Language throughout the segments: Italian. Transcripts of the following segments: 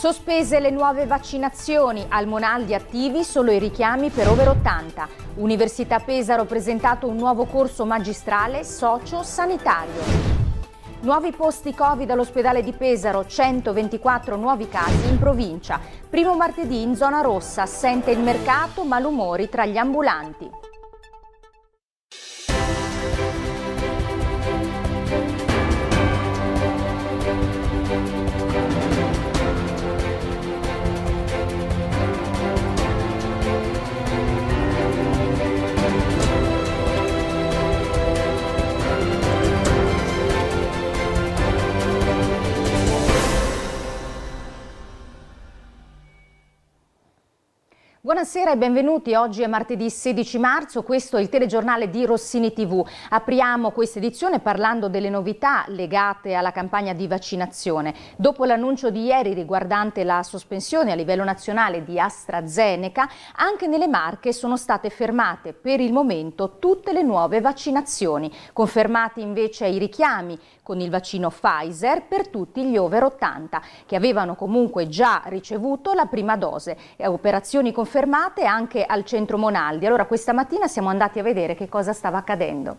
Sospese le nuove vaccinazioni, al Monaldi attivi solo i richiami per over 80. Università Pesaro presentato un nuovo corso magistrale socio-sanitario. Nuovi posti Covid all'ospedale di Pesaro, 124 nuovi casi in provincia. Primo martedì in zona rossa, assente il mercato, malumori tra gli ambulanti. Buonasera e benvenuti. Oggi è martedì 16 marzo, questo è il telegiornale di Rossini TV. Apriamo questa edizione parlando delle novità legate alla campagna di vaccinazione. Dopo l'annuncio di ieri riguardante la sospensione a livello nazionale di AstraZeneca, anche nelle Marche sono state fermate per il momento tutte le nuove vaccinazioni. Confermati invece i richiami con il vaccino Pfizer per tutti gli over 80 che avevano comunque già ricevuto la prima dose. Operazioni confermate fermate anche al centro Monaldi. Allora questa mattina siamo andati a vedere che cosa stava accadendo.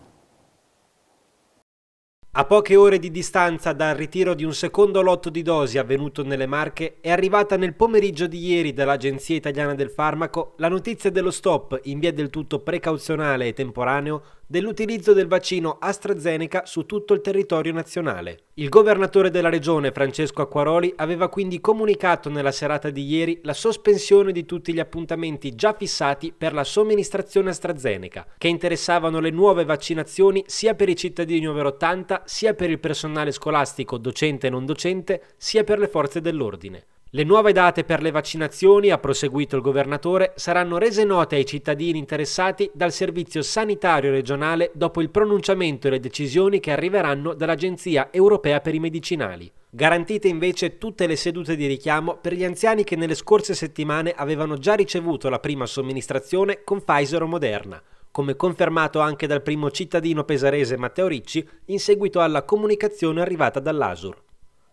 A poche ore di distanza dal ritiro di un secondo lotto di dosi avvenuto nelle Marche, è arrivata nel pomeriggio di ieri dall'Agenzia Italiana del Farmaco la notizia dello stop in via del tutto precauzionale e temporaneo dell'utilizzo del vaccino AstraZeneca su tutto il territorio nazionale. Il governatore della regione, Francesco Acquaroli, aveva quindi comunicato nella serata di ieri la sospensione di tutti gli appuntamenti già fissati per la somministrazione AstraZeneca, che interessavano le nuove vaccinazioni sia per i cittadini over 80, sia per il personale scolastico, docente e non docente, sia per le forze dell'ordine. Le nuove date per le vaccinazioni, ha proseguito il governatore, saranno rese note ai cittadini interessati dal Servizio Sanitario regionale dopo il pronunciamento e le decisioni che arriveranno dall'Agenzia europea per i medicinali. Garantite invece tutte le sedute di richiamo per gli anziani che nelle scorse settimane avevano già ricevuto la prima somministrazione con Pfizer o Moderna come confermato anche dal primo cittadino pesarese Matteo Ricci in seguito alla comunicazione arrivata dall'Asur.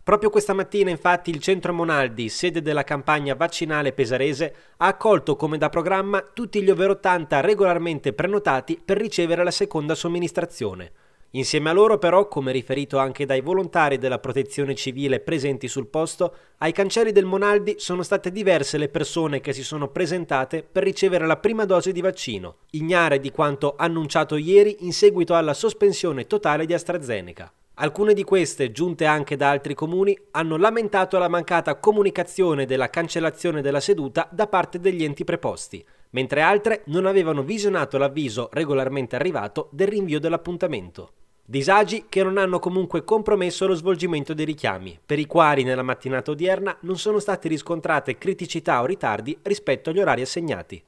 Proprio questa mattina infatti il centro Monaldi, sede della campagna vaccinale pesarese, ha accolto come da programma tutti gli over 80 regolarmente prenotati per ricevere la seconda somministrazione. Insieme a loro però, come riferito anche dai volontari della protezione civile presenti sul posto, ai cancelli del Monaldi sono state diverse le persone che si sono presentate per ricevere la prima dose di vaccino, ignare di quanto annunciato ieri in seguito alla sospensione totale di AstraZeneca. Alcune di queste, giunte anche da altri comuni, hanno lamentato la mancata comunicazione della cancellazione della seduta da parte degli enti preposti, mentre altre non avevano visionato l'avviso regolarmente arrivato del rinvio dell'appuntamento. Disagi che non hanno comunque compromesso lo svolgimento dei richiami, per i quali nella mattinata odierna non sono state riscontrate criticità o ritardi rispetto agli orari assegnati.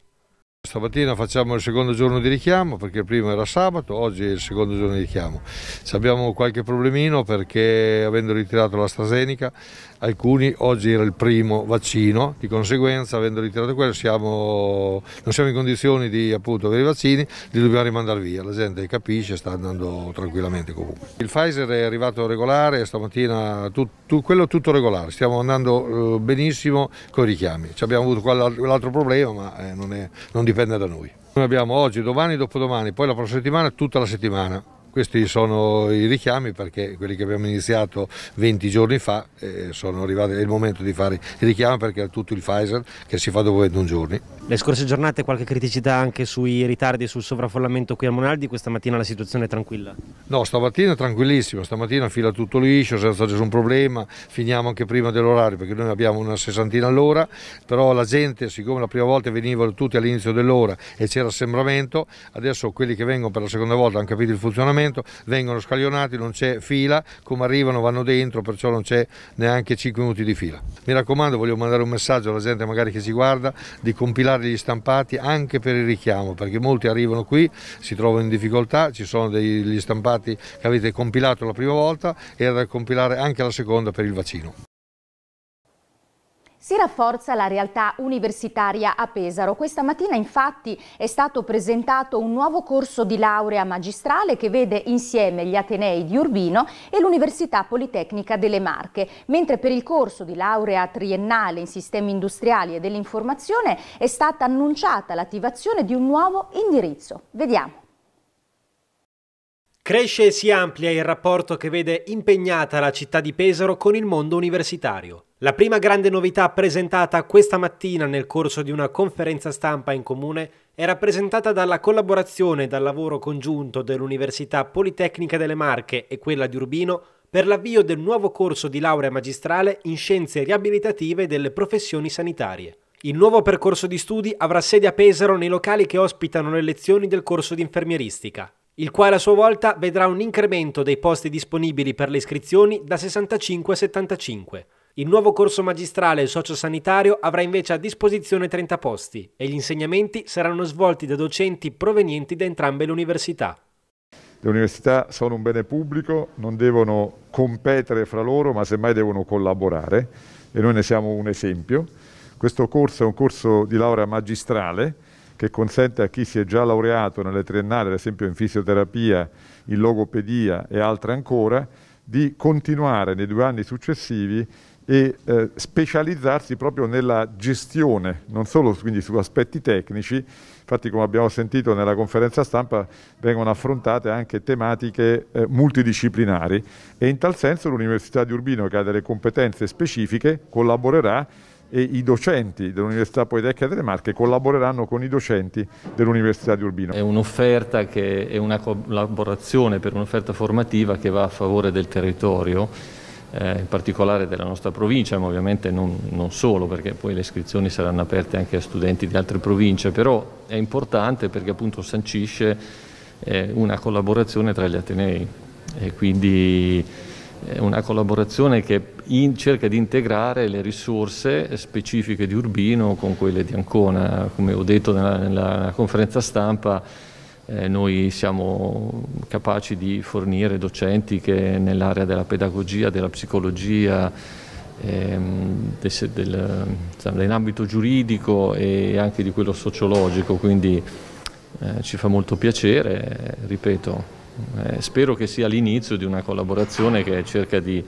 Stamattina facciamo il secondo giorno di richiamo perché il primo era sabato, oggi è il secondo giorno di richiamo. Ci abbiamo qualche problemino perché avendo ritirato l'AstraZeneca, alcuni oggi era il primo vaccino, di conseguenza avendo ritirato quello siamo, non siamo in condizioni di appunto, avere i vaccini, li dobbiamo rimandare via. La gente capisce, sta andando tranquillamente comunque. Il Pfizer è arrivato regolare, stamattina tu, tu, quello tutto regolare, stiamo andando eh, benissimo con i richiami. Ci abbiamo avuto l'altro problema ma eh, non, è, non dipende dipende da noi. Noi abbiamo oggi, domani, dopodomani, poi la prossima settimana, tutta la settimana. Questi sono i richiami perché quelli che abbiamo iniziato 20 giorni fa eh, sono arrivati, è il momento di fare i richiami perché è tutto il Pfizer che si fa dopo 21 giorni. Le scorse giornate qualche criticità anche sui ritardi e sul sovraffollamento qui a Monaldi, questa mattina la situazione è tranquilla? No, stamattina è tranquillissima, stamattina fila tutto liscio senza nessun problema, finiamo anche prima dell'orario perché noi abbiamo una sessantina all'ora, però la gente siccome la prima volta venivano tutti all'inizio dell'ora e c'era assembramento, adesso quelli che vengono per la seconda volta hanno capito il funzionamento all'appuntamento, vengono scaglionati, non c'è fila, come arrivano vanno dentro, perciò non c'è neanche 5 minuti di fila. Mi raccomando, voglio mandare un messaggio alla gente magari che si guarda di compilare gli stampati anche per il richiamo, perché molti arrivano qui, si trovano in difficoltà, ci sono degli stampati che avete compilato la prima volta e da compilare anche la seconda per il vaccino. Si rafforza la realtà universitaria a Pesaro. Questa mattina infatti è stato presentato un nuovo corso di laurea magistrale che vede insieme gli Atenei di Urbino e l'Università Politecnica delle Marche, mentre per il corso di laurea triennale in sistemi industriali e dell'informazione è stata annunciata l'attivazione di un nuovo indirizzo. Vediamo. Cresce e si amplia il rapporto che vede impegnata la città di Pesaro con il mondo universitario. La prima grande novità presentata questa mattina nel corso di una conferenza stampa in comune è rappresentata dalla collaborazione e dal lavoro congiunto dell'Università Politecnica delle Marche e quella di Urbino per l'avvio del nuovo corso di laurea magistrale in scienze riabilitative delle professioni sanitarie. Il nuovo percorso di studi avrà sede a Pesaro nei locali che ospitano le lezioni del corso di infermieristica, il quale a sua volta vedrà un incremento dei posti disponibili per le iscrizioni da 65 a 75. Il nuovo corso magistrale sociosanitario avrà invece a disposizione 30 posti e gli insegnamenti saranno svolti da docenti provenienti da entrambe le università. Le università sono un bene pubblico, non devono competere fra loro, ma semmai devono collaborare e noi ne siamo un esempio. Questo corso è un corso di laurea magistrale che consente a chi si è già laureato nelle triennali, ad esempio in fisioterapia, in logopedia e altre ancora, di continuare nei due anni successivi e eh, specializzarsi proprio nella gestione, non solo quindi su aspetti tecnici, infatti come abbiamo sentito nella conferenza stampa vengono affrontate anche tematiche eh, multidisciplinari e in tal senso l'Università di Urbino che ha delle competenze specifiche collaborerà e i docenti dell'Università Politecnica delle Marche collaboreranno con i docenti dell'Università di Urbino. È un'offerta che è una collaborazione per un'offerta formativa che va a favore del territorio, eh, in particolare della nostra provincia, ma ovviamente non, non solo perché poi le iscrizioni saranno aperte anche a studenti di altre province, però è importante perché appunto sancisce eh, una collaborazione tra gli Atenei e quindi è una collaborazione che in, cerca di integrare le risorse specifiche di Urbino con quelle di Ancona. Come ho detto nella, nella conferenza stampa, eh, noi siamo capaci di fornire docenti che nell'area della pedagogia, della psicologia, ehm, del, del, insomma, in ambito giuridico e anche di quello sociologico, quindi eh, ci fa molto piacere, ripeto, eh, spero che sia l'inizio di una collaborazione che cerca di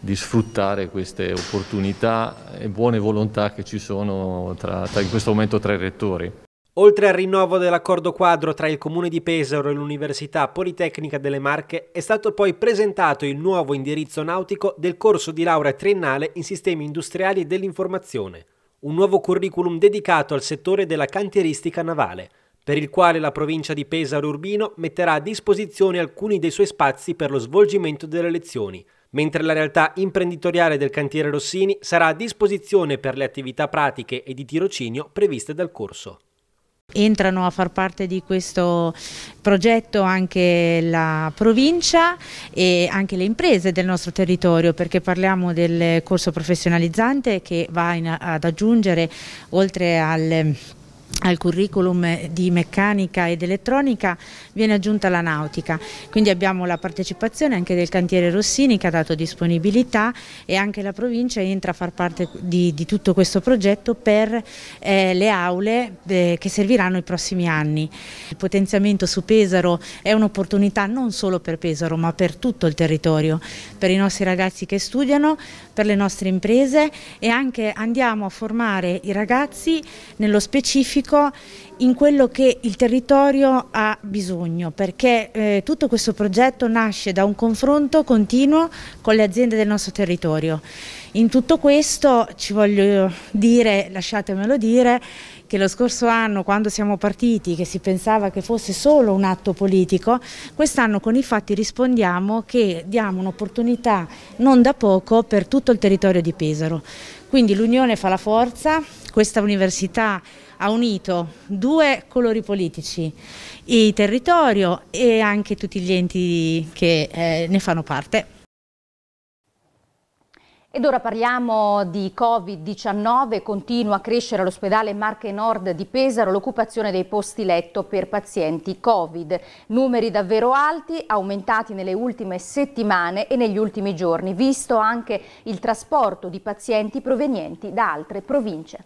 di sfruttare queste opportunità e buone volontà che ci sono tra, tra, in questo momento tra i rettori. Oltre al rinnovo dell'accordo quadro tra il Comune di Pesaro e l'Università Politecnica delle Marche, è stato poi presentato il nuovo indirizzo nautico del corso di laurea triennale in sistemi industriali e dell'informazione, un nuovo curriculum dedicato al settore della cantieristica navale, per il quale la provincia di Pesaro Urbino metterà a disposizione alcuni dei suoi spazi per lo svolgimento delle lezioni, mentre la realtà imprenditoriale del cantiere Rossini sarà a disposizione per le attività pratiche e di tirocinio previste dal corso. Entrano a far parte di questo progetto anche la provincia e anche le imprese del nostro territorio perché parliamo del corso professionalizzante che va in, ad aggiungere oltre al al curriculum di meccanica ed elettronica viene aggiunta la nautica, quindi abbiamo la partecipazione anche del cantiere Rossini che ha dato disponibilità e anche la provincia entra a far parte di, di tutto questo progetto per eh, le aule eh, che serviranno i prossimi anni. Il potenziamento su Pesaro è un'opportunità non solo per Pesaro ma per tutto il territorio, per i nostri ragazzi che studiano, per le nostre imprese e anche andiamo a formare i ragazzi nello specifico specifico in quello che il territorio ha bisogno, perché eh, tutto questo progetto nasce da un confronto continuo con le aziende del nostro territorio. In tutto questo ci voglio dire, lasciatemelo dire, che lo scorso anno quando siamo partiti, che si pensava che fosse solo un atto politico, quest'anno con i fatti rispondiamo che diamo un'opportunità non da poco per tutto il territorio di Pesaro. Quindi l'unione fa la forza, questa università ha unito due colori politici, il territorio e anche tutti gli enti che eh, ne fanno parte. Ed ora parliamo di Covid-19, continua a crescere all'ospedale Marche Nord di Pesaro l'occupazione dei posti letto per pazienti Covid. Numeri davvero alti, aumentati nelle ultime settimane e negli ultimi giorni, visto anche il trasporto di pazienti provenienti da altre province.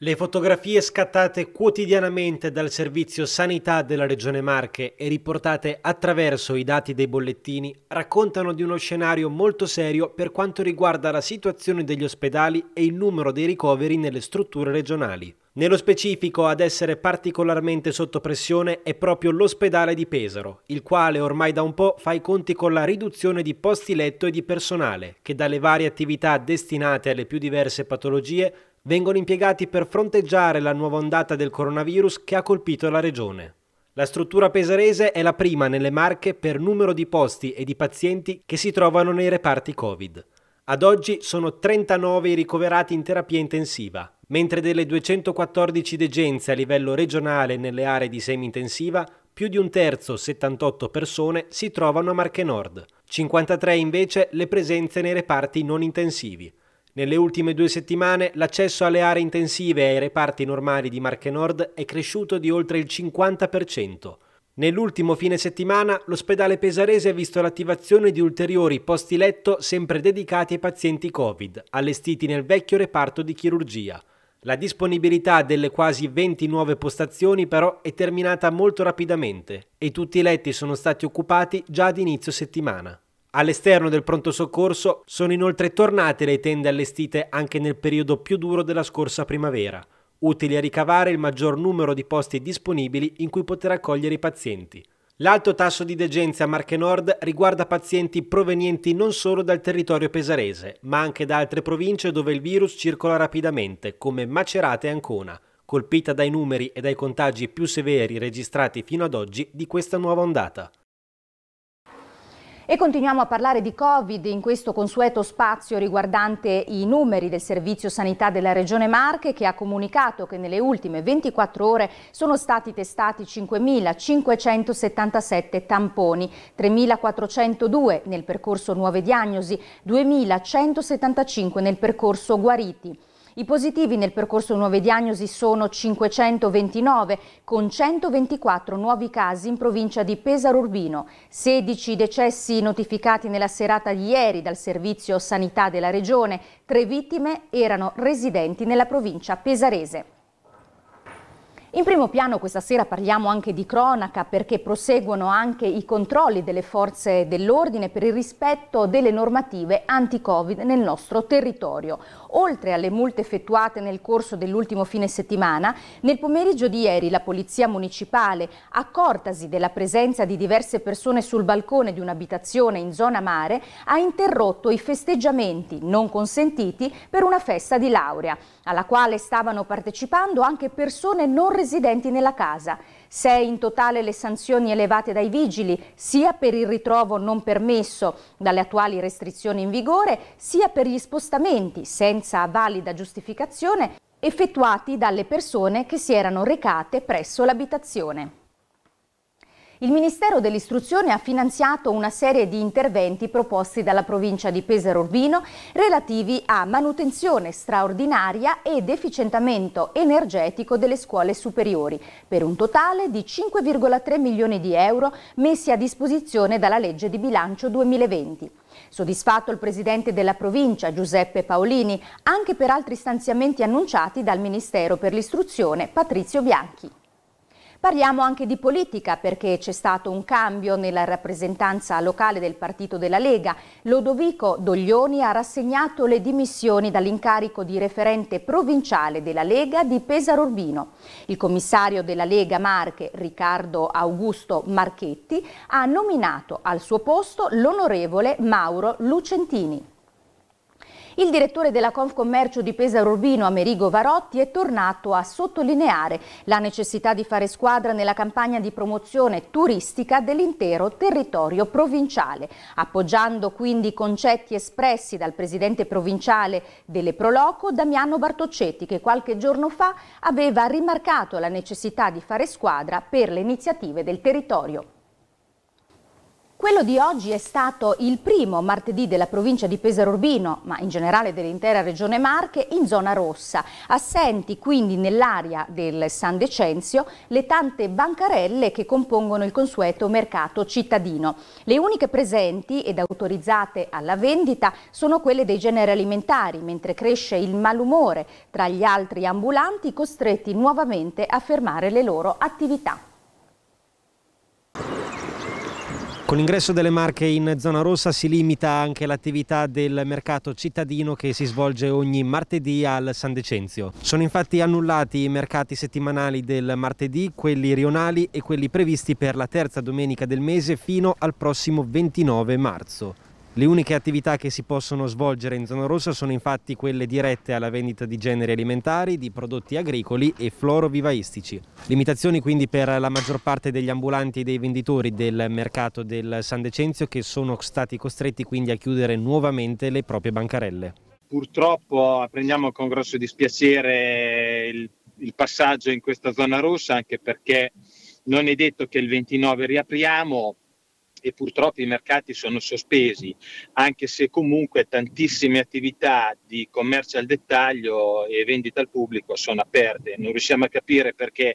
Le fotografie scattate quotidianamente dal Servizio Sanità della Regione Marche e riportate attraverso i dati dei bollettini raccontano di uno scenario molto serio per quanto riguarda la situazione degli ospedali e il numero dei ricoveri nelle strutture regionali. Nello specifico ad essere particolarmente sotto pressione è proprio l'ospedale di Pesaro, il quale ormai da un po' fa i conti con la riduzione di posti letto e di personale, che dalle varie attività destinate alle più diverse patologie vengono impiegati per fronteggiare la nuova ondata del coronavirus che ha colpito la regione. La struttura pesarese è la prima nelle Marche per numero di posti e di pazienti che si trovano nei reparti Covid. Ad oggi sono 39 i ricoverati in terapia intensiva, mentre delle 214 degenze a livello regionale nelle aree di semi-intensiva, più di un terzo, 78 persone, si trovano a Marche Nord, 53 invece le presenze nei reparti non intensivi. Nelle ultime due settimane l'accesso alle aree intensive e ai reparti normali di Marche Nord è cresciuto di oltre il 50%. Nell'ultimo fine settimana l'ospedale pesarese ha visto l'attivazione di ulteriori posti letto sempre dedicati ai pazienti Covid, allestiti nel vecchio reparto di chirurgia. La disponibilità delle quasi 20 nuove postazioni però è terminata molto rapidamente e tutti i letti sono stati occupati già ad inizio settimana. All'esterno del pronto soccorso sono inoltre tornate le tende allestite anche nel periodo più duro della scorsa primavera, utili a ricavare il maggior numero di posti disponibili in cui poter accogliere i pazienti. L'alto tasso di degenza a Marche Nord riguarda pazienti provenienti non solo dal territorio pesarese, ma anche da altre province dove il virus circola rapidamente, come Macerata e Ancona, colpita dai numeri e dai contagi più severi registrati fino ad oggi di questa nuova ondata. E continuiamo a parlare di Covid in questo consueto spazio riguardante i numeri del Servizio Sanità della Regione Marche che ha comunicato che nelle ultime 24 ore sono stati testati 5.577 tamponi, 3.402 nel percorso nuove diagnosi, 2.175 nel percorso guariti. I positivi nel percorso nuove diagnosi sono 529, con 124 nuovi casi in provincia di Pesaro Urbino, 16 decessi notificati nella serata di ieri dal Servizio Sanità della Regione, tre vittime erano residenti nella provincia pesarese. In primo piano questa sera parliamo anche di cronaca perché proseguono anche i controlli delle forze dell'ordine per il rispetto delle normative anti-Covid nel nostro territorio. Oltre alle multe effettuate nel corso dell'ultimo fine settimana, nel pomeriggio di ieri la Polizia Municipale, accortasi della presenza di diverse persone sul balcone di un'abitazione in zona mare, ha interrotto i festeggiamenti non consentiti per una festa di laurea, alla quale stavano partecipando anche persone non residenti nella casa. Sei in totale le sanzioni elevate dai vigili, sia per il ritrovo non permesso dalle attuali restrizioni in vigore, sia per gli spostamenti senza valida giustificazione effettuati dalle persone che si erano recate presso l'abitazione. Il Ministero dell'Istruzione ha finanziato una serie di interventi proposti dalla provincia di Pesaro Urbino relativi a manutenzione straordinaria ed efficientamento energetico delle scuole superiori, per un totale di 5,3 milioni di euro messi a disposizione dalla legge di bilancio 2020. Soddisfatto il presidente della provincia Giuseppe Paolini anche per altri stanziamenti annunciati dal Ministero per l'Istruzione Patrizio Bianchi. Parliamo anche di politica perché c'è stato un cambio nella rappresentanza locale del partito della Lega. Lodovico Doglioni ha rassegnato le dimissioni dall'incarico di referente provinciale della Lega di Pesaro Urbino. Il commissario della Lega Marche, Riccardo Augusto Marchetti, ha nominato al suo posto l'onorevole Mauro Lucentini. Il direttore della Confcommercio di Pesaro Urbino, Amerigo Varotti, è tornato a sottolineare la necessità di fare squadra nella campagna di promozione turistica dell'intero territorio provinciale, appoggiando quindi i concetti espressi dal presidente provinciale delle Proloco, Damiano Bartoccetti, che qualche giorno fa aveva rimarcato la necessità di fare squadra per le iniziative del territorio. Quello di oggi è stato il primo martedì della provincia di Pesaro Urbino, ma in generale dell'intera regione Marche, in zona rossa. Assenti quindi nell'area del San Decenzio le tante bancarelle che compongono il consueto mercato cittadino. Le uniche presenti ed autorizzate alla vendita sono quelle dei generi alimentari, mentre cresce il malumore tra gli altri ambulanti costretti nuovamente a fermare le loro attività. Con l'ingresso delle Marche in zona rossa si limita anche l'attività del mercato cittadino che si svolge ogni martedì al San Decenzio. Sono infatti annullati i mercati settimanali del martedì, quelli rionali e quelli previsti per la terza domenica del mese fino al prossimo 29 marzo. Le uniche attività che si possono svolgere in zona rossa sono infatti quelle dirette alla vendita di generi alimentari, di prodotti agricoli e florovivaistici. Limitazioni quindi per la maggior parte degli ambulanti e dei venditori del mercato del San Decenzio che sono stati costretti quindi a chiudere nuovamente le proprie bancarelle. Purtroppo prendiamo con grosso dispiacere il, il passaggio in questa zona rossa anche perché non è detto che il 29 riapriamo, e purtroppo i mercati sono sospesi, anche se comunque tantissime attività di commercio al dettaglio e vendita al pubblico sono aperte. Non riusciamo a capire perché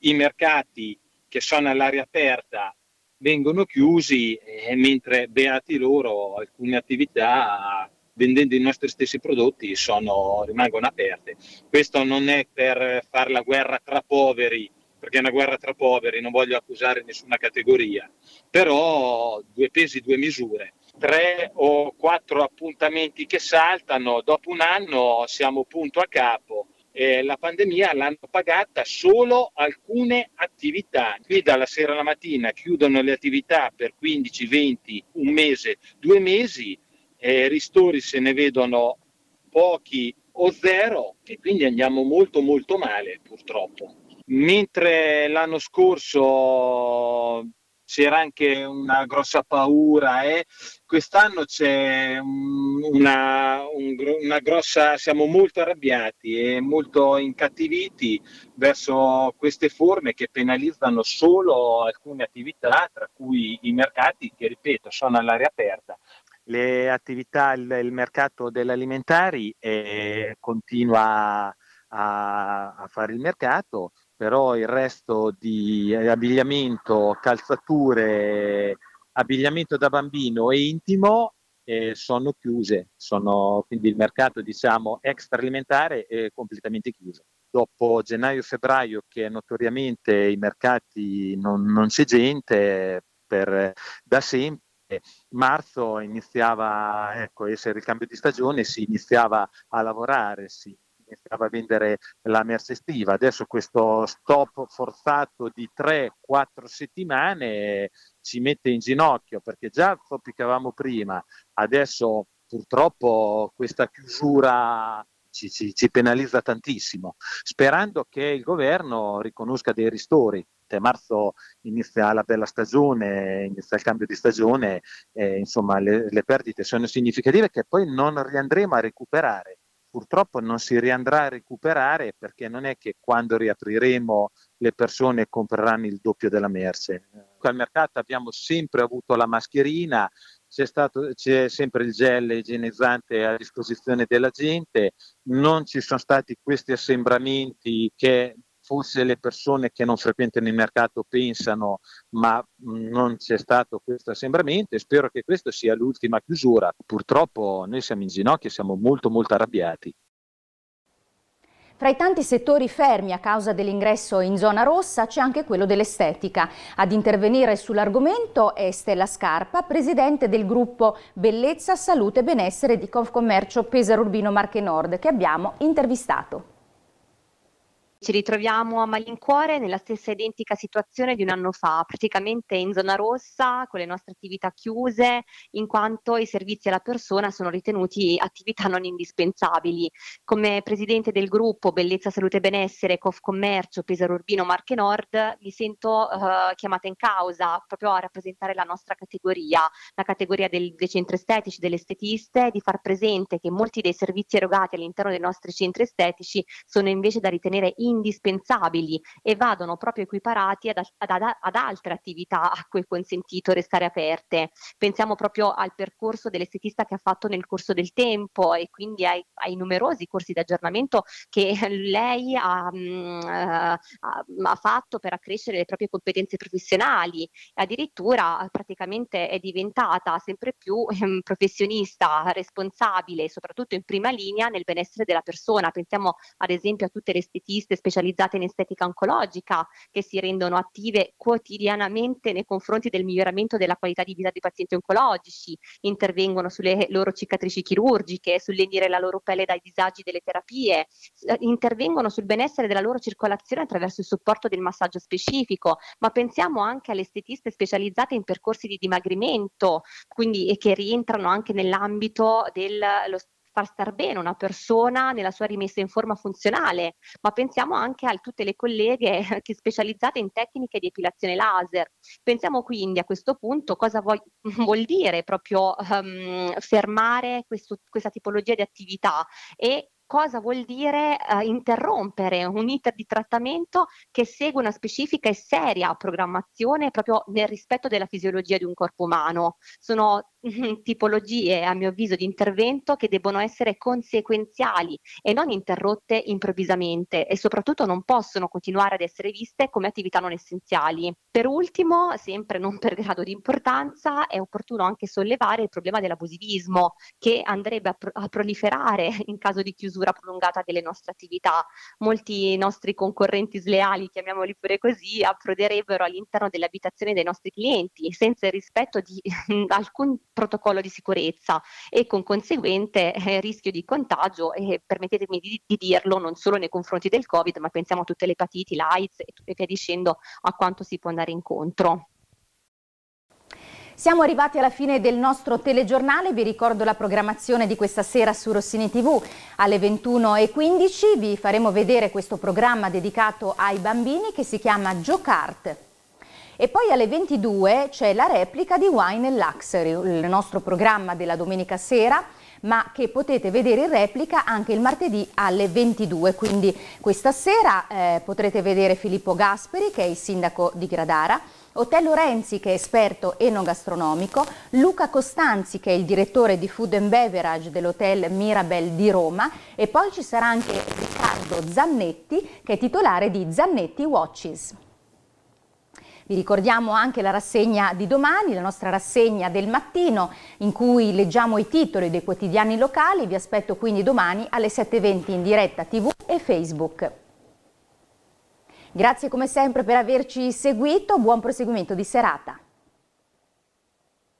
i mercati che sono all'aria aperta vengono chiusi, eh, mentre beati loro alcune attività vendendo i nostri stessi prodotti sono, rimangono aperte. Questo non è per fare la guerra tra poveri perché è una guerra tra poveri, non voglio accusare nessuna categoria, però due pesi, due misure. Tre o quattro appuntamenti che saltano, dopo un anno siamo punto a capo. Eh, la pandemia l'hanno pagata solo alcune attività. Qui dalla sera alla mattina chiudono le attività per 15, 20, un mese, due mesi, eh, ristori se ne vedono pochi o zero e quindi andiamo molto molto male purtroppo. Mentre l'anno scorso c'era anche una grossa paura, eh, quest'anno c'è una, un, una grossa, siamo molto arrabbiati e molto incattiviti verso queste forme che penalizzano solo alcune attività, tra cui i mercati che, ripeto, sono all'aria aperta, le attività, il, il mercato dell'alimentari eh, continua a, a, fare il mercato però il resto di eh, abbigliamento, calzature, abbigliamento da bambino e intimo eh, sono chiuse, sono, quindi il mercato diciamo alimentare è completamente chiuso. Dopo gennaio-febbraio che notoriamente i mercati non, non c'è gente per, da sempre, marzo iniziava, ecco, essere il cambio di stagione, si iniziava a lavorare, si iniziava a vendere la merce estiva. Adesso questo stop forzato di 3-4 settimane ci mette in ginocchio perché già zoppicavamo prima, adesso purtroppo questa chiusura ci, ci, ci, penalizza tantissimo, sperando che il governo riconosca dei ristori. A marzo inizia la bella stagione, inizia il cambio di stagione, eh, insomma le, le perdite sono significative che poi non riandremo a recuperare purtroppo non si riandrà a recuperare perché non è che quando riapriremo le persone compreranno il doppio della merce. al mercato abbiamo sempre avuto la mascherina, c'è, stato, c'è sempre il gel igienizzante a disposizione della gente, non ci sono stati questi assembramenti che forse le persone che non frequentano il mercato pensano ma mm, non c'è stato questo assembramento e spero che questa sia l'ultima chiusura. Purtroppo noi siamo in ginocchio e siamo molto molto arrabbiati. Fra i tanti settori fermi a causa dell'ingresso in zona rossa c'è anche quello dell'estetica. Ad intervenire sull'argomento è Stella Scarpa, presidente del gruppo Bellezza, Salute e Benessere di Confcommercio Pesaro Urbino Marche Nord, che abbiamo intervistato ci ritroviamo a malincuore nella stessa identica situazione di un anno fa, praticamente in zona rossa, con le nostre attività chiuse, in quanto i servizi alla persona sono ritenuti attività non indispensabili. Come presidente del gruppo Bellezza, Salute e Benessere, Cof Commercio, Pesaro Urbino, Marche Nord, mi sento eh, chiamata in causa proprio a rappresentare la nostra categoria, la categoria del, dei centri estetici, delle estetiste, di far presente che molti dei servizi erogati all'interno dei nostri centri estetici sono invece da ritenere indispensabili indispensabili e vadano proprio equiparati ad, ad, ad altre attività a cui è consentito restare aperte. Pensiamo proprio al percorso dell'estetista che ha fatto nel corso del tempo e quindi ai, ai numerosi corsi di aggiornamento che lei ha, mh, mm, eh, ha fatto per accrescere le proprie competenze professionali. Addirittura praticamente è diventata sempre più ehm, professionista, responsabile, soprattutto in prima linea nel benessere della persona. Pensiamo ad esempio a tutte le estetiste specializzate in estetica oncologica che si rendono attive quotidianamente nei confronti del miglioramento della qualità di vita dei pazienti oncologici, intervengono sulle loro cicatrici chirurgiche, sull'endire la loro pelle dai disagi delle terapie, intervengono sul benessere della loro circolazione attraverso il supporto del massaggio specifico, ma pensiamo anche alle estetiste specializzate in percorsi di dimagrimento, quindi e che rientrano anche nell'ambito dello far star bene una persona nella sua rimessa in forma funzionale, ma pensiamo anche a tutte le colleghe che specializzate in tecniche di epilazione laser. Pensiamo quindi a questo punto cosa vuol, vuol dire proprio um, fermare questo, questa tipologia di attività e cosa vuol dire eh, interrompere un iter di trattamento che segue una specifica e seria programmazione proprio nel rispetto della fisiologia di un corpo umano. Sono mm-hmm, tipologie, a mio avviso, di intervento che debbono essere conseguenziali e non interrotte improvvisamente e soprattutto non possono continuare ad essere viste come attività non essenziali. Per ultimo, sempre non per grado di importanza, è opportuno anche sollevare il problema dell'abusivismo che andrebbe a, pro- a proliferare in caso di chiusura chiusura prolungata delle nostre attività. Molti nostri concorrenti sleali, chiamiamoli pure così, approderebbero all'interno delle abitazioni dei nostri clienti senza il rispetto di alcun protocollo di sicurezza e con conseguente eh, rischio di contagio e permettetemi di, di, dirlo non solo nei confronti del Covid, ma pensiamo a tutte le epatiti, l'AIDS e, e via dicendo a quanto si può andare incontro. Siamo arrivati alla fine del nostro telegiornale, vi ricordo la programmazione di questa sera su Rossini TV alle 21.15, vi faremo vedere questo programma dedicato ai bambini che si chiama Giocart. E poi alle 22 c'è la replica di Wine Luxury, il nostro programma della domenica sera, ma che potete vedere in replica anche il martedì alle 22. Quindi questa sera eh, potrete vedere Filippo Gasperi, che è il sindaco di Gradara, Otello Renzi che è esperto enogastronomico, Luca Costanzi che è il direttore di Food and Beverage dell'Hotel Mirabel di Roma e poi ci sarà anche Riccardo Zannetti che è titolare di Zannetti Watches. Vi ricordiamo anche la rassegna di domani, la nostra rassegna del mattino in cui leggiamo i titoli dei quotidiani locali. Vi aspetto quindi domani alle 7.20 in diretta TV e Facebook. Grazie come sempre per averci seguito, buon proseguimento di serata.